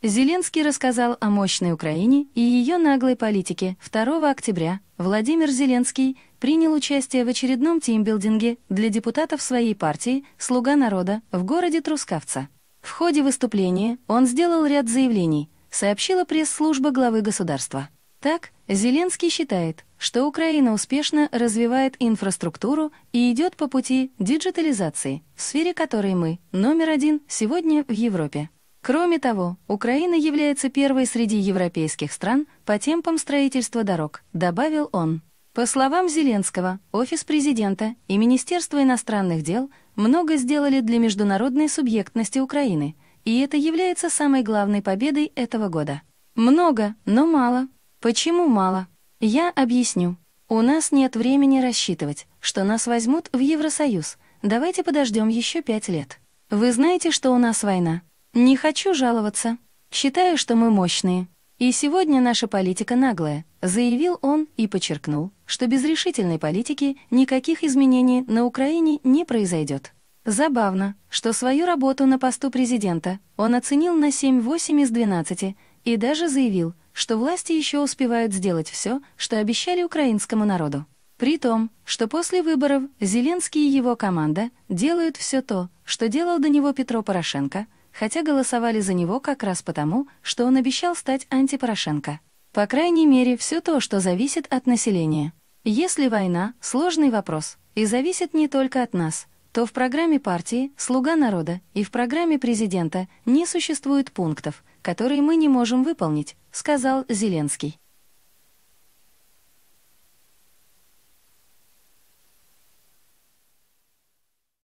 Зеленский рассказал о мощной Украине и ее наглой политике. 2 октября Владимир Зеленский принял участие в очередном тимбилдинге для депутатов своей партии «Слуга народа» в городе Трускавца. В ходе выступления он сделал ряд заявлений, сообщила пресс-служба главы государства. Так, Зеленский считает, что Украина успешно развивает инфраструктуру и идет по пути диджитализации, в сфере которой мы, номер один, сегодня в Европе. Кроме того, Украина является первой среди европейских стран по темпам строительства дорог, добавил он. По словам Зеленского, Офис президента и Министерство иностранных дел много сделали для международной субъектности Украины, и это является самой главной победой этого года. Много, но мало. Почему мало? Я объясню. У нас нет времени рассчитывать, что нас возьмут в Евросоюз. Давайте подождем еще пять лет. Вы знаете, что у нас война, не хочу жаловаться. Считаю, что мы мощные. И сегодня наша политика наглая, заявил он и подчеркнул, что без решительной политики никаких изменений на Украине не произойдет. Забавно, что свою работу на посту президента он оценил на 7-8 из 12 и даже заявил, что власти еще успевают сделать все, что обещали украинскому народу. При том, что после выборов Зеленский и его команда делают все то, что делал до него Петро Порошенко – хотя голосовали за него как раз потому, что он обещал стать антипорошенко. По крайней мере, все то, что зависит от населения. Если война — сложный вопрос, и зависит не только от нас, то в программе партии «Слуга народа» и в программе президента не существует пунктов, которые мы не можем выполнить, сказал Зеленский.